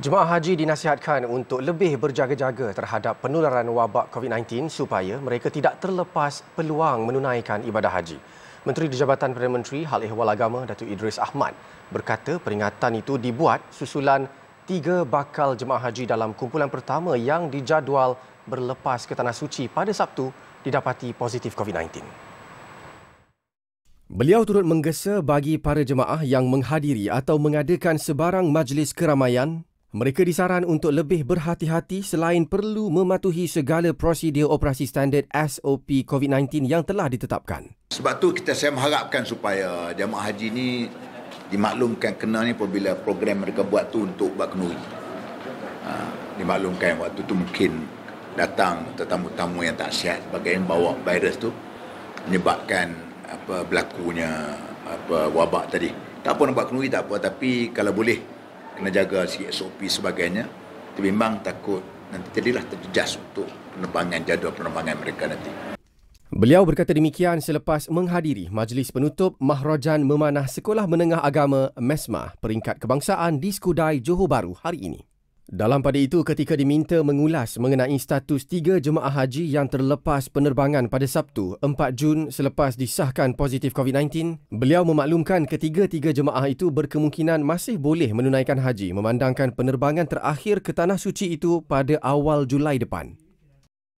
Jemaah haji dinasihatkan untuk lebih berjaga-jaga terhadap penularan wabak COVID-19 supaya mereka tidak terlepas peluang menunaikan ibadah haji. Menteri di Jabatan Perdana Menteri Hal Ehwal Agama Datuk Idris Ahmad berkata peringatan itu dibuat susulan tiga bakal jemaah haji dalam kumpulan pertama yang dijadual berlepas ke Tanah Suci pada Sabtu didapati positif COVID-19. Beliau turut menggesa bagi para jemaah yang menghadiri atau mengadakan sebarang majlis keramaian mereka disaran untuk lebih berhati-hati selain perlu mematuhi segala prosedur operasi standard SOP COVID-19 yang telah ditetapkan. Sebab tu kita saya mengharapkan supaya jemaah haji ini dimaklumkan kena ni apabila program mereka buat tu untuk buat kenuri. Ha, dimaklumkan waktu tu mungkin datang tetamu-tamu yang tak sihat sebagai yang bawa virus tu menyebabkan apa berlakunya apa wabak tadi. Tak apa nak buat kenuri tak apa tapi kalau boleh kena jaga sikit SOP sebagainya tapi memang takut nanti jadilah terjejas untuk penerbangan jadual penerbangan mereka nanti Beliau berkata demikian selepas menghadiri majlis penutup Mahrajan Memanah Sekolah Menengah Agama MESMA peringkat kebangsaan di Skudai Johor Bahru hari ini. Dalam pada itu, ketika diminta mengulas mengenai status tiga jemaah haji yang terlepas penerbangan pada Sabtu 4 Jun selepas disahkan positif COVID-19, beliau memaklumkan ketiga-tiga jemaah itu berkemungkinan masih boleh menunaikan haji memandangkan penerbangan terakhir ke Tanah Suci itu pada awal Julai depan.